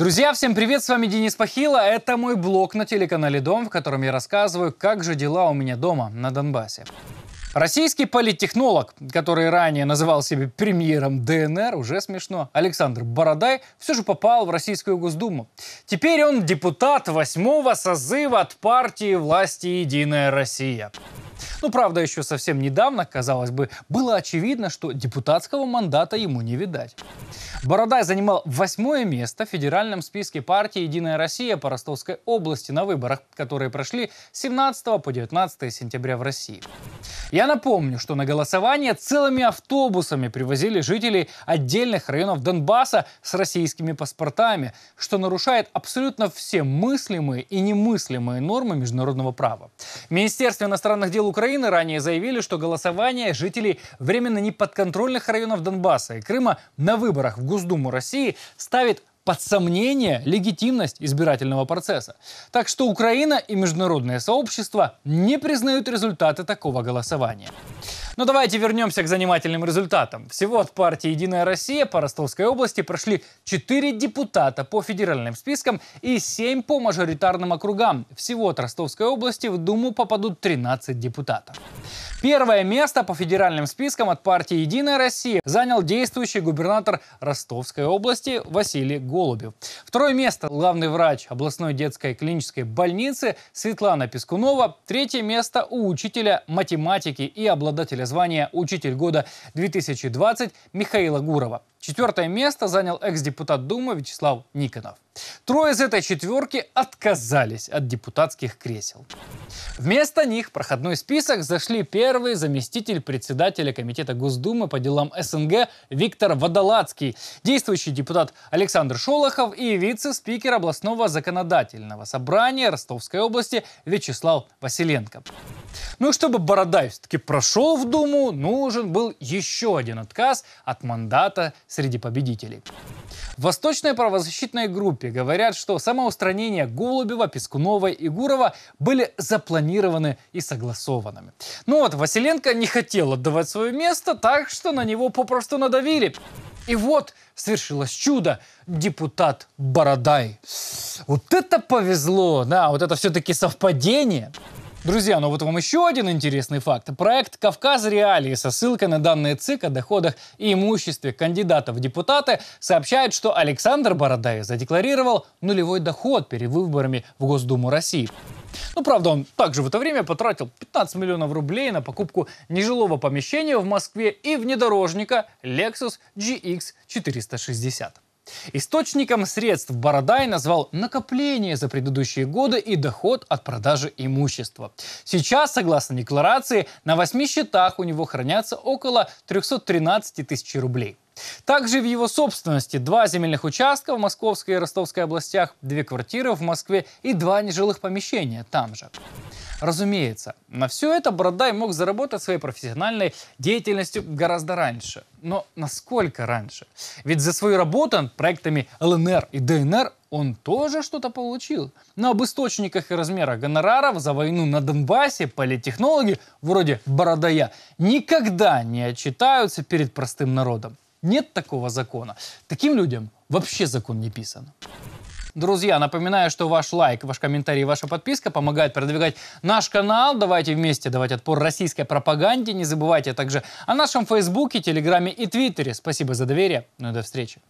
Друзья, всем привет, с вами Денис Пахила. Это мой блог на телеканале «Дом», в котором я рассказываю, как же дела у меня дома на Донбассе. Российский политтехнолог, который ранее называл себя премьером ДНР, уже смешно, Александр Бородай, все же попал в Российскую Госдуму. Теперь он депутат восьмого созыва от партии власти «Единая Россия». Ну, правда, еще совсем недавно, казалось бы, было очевидно, что депутатского мандата ему не видать. Бородай занимал восьмое место в федеральном списке партии «Единая Россия» по Ростовской области на выборах, которые прошли с 17 по 19 сентября в России. Я напомню, что на голосование целыми автобусами привозили жителей отдельных районов Донбасса с российскими паспортами, что нарушает абсолютно все мыслимые и немыслимые нормы международного права. Министерство иностранных дел Украины ранее заявили, что голосование жителей временно неподконтрольных районов Донбасса и Крыма на выборах в Госдуму России ставит под сомнение легитимность избирательного процесса. Так что Украина и международное сообщество не признают результаты такого голосования. Но ну, давайте вернемся к занимательным результатам. Всего от партии «Единая Россия» по Ростовской области прошли 4 депутата по федеральным спискам и 7 по мажоритарным округам. Всего от Ростовской области в Думу попадут 13 депутатов. Первое место по федеральным спискам от партии «Единая Россия» занял действующий губернатор Ростовской области Василий Голубев. Второе место – главный врач областной детской клинической больницы Светлана Пескунова. Третье место – у учителя математики и обладателя звания «Учитель года 2020» Михаила Гурова. Четвертое место занял экс-депутат Думы Вячеслав Никонов. Трое из этой четверки отказались от депутатских кресел. Вместо них в проходной список зашли первый заместитель председателя Комитета Госдумы по делам СНГ Виктор Водолацкий, действующий депутат Александр Шолохов и вице-спикер областного законодательного собрания Ростовской области Вячеслав Василенко. Ну и чтобы Бородай все-таки прошел в Думу, нужен был еще один отказ от мандата среди победителей. В Восточной правозащитной группе говорят, что самоустранения Голубева, Пескунова и Гурова были запланированы и согласованными. Ну вот, Василенко не хотел отдавать свое место, так что на него попросту надавили. И вот свершилось чудо. Депутат Бородай. Вот это повезло, да, вот это все-таки совпадение. Друзья, ну вот вам еще один интересный факт. Проект «Кавказ. Реалии» со ссылкой на данные ЦИК о доходах и имуществе кандидатов в депутаты сообщает, что Александр Бородаев задекларировал нулевой доход перед выборами в Госдуму России. Ну, правда, он также в это время потратил 15 миллионов рублей на покупку нежилого помещения в Москве и внедорожника Lexus GX 460. Источником средств Бородай назвал накопление за предыдущие годы и доход от продажи имущества. Сейчас, согласно декларации, на восьми счетах у него хранятся около 313 тысяч рублей. Также в его собственности два земельных участка в Московской и Ростовской областях, две квартиры в Москве и два нежилых помещения там же. Разумеется, на все это Бородай мог заработать своей профессиональной деятельностью гораздо раньше. Но насколько раньше? Ведь за свою работу над проектами ЛНР и ДНР он тоже что-то получил. Но об источниках и размерах гонораров за войну на Донбассе политтехнологи вроде Бородая никогда не отчитаются перед простым народом. Нет такого закона. Таким людям вообще закон не писан. Друзья, напоминаю, что ваш лайк, ваш комментарий, ваша подписка помогают продвигать наш канал. Давайте вместе давать отпор российской пропаганде. Не забывайте также о нашем Фейсбуке, Телеграме и Твиттере. Спасибо за доверие. Ну и до встречи.